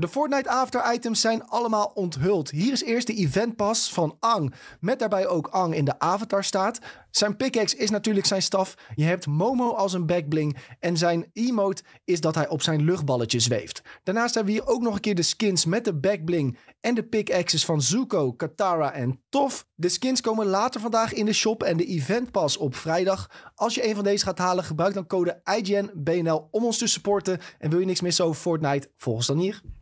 De Fortnite After Items zijn allemaal onthuld. Hier is eerst de eventpas van Ang. Met daarbij ook Ang in de avatar staat. Zijn pickaxe is natuurlijk zijn staf. Je hebt Momo als een backbling. En zijn emote is dat hij op zijn luchtballetje zweeft. Daarnaast hebben we hier ook nog een keer de skins met de backbling. En de pickaxes van Zuko, Katara en Tof. De skins komen later vandaag in de shop en de Event op vrijdag. Als je een van deze gaat halen, gebruik dan code IGNBNL om ons te supporten. En wil je niks missen over Fortnite, volg dan hier.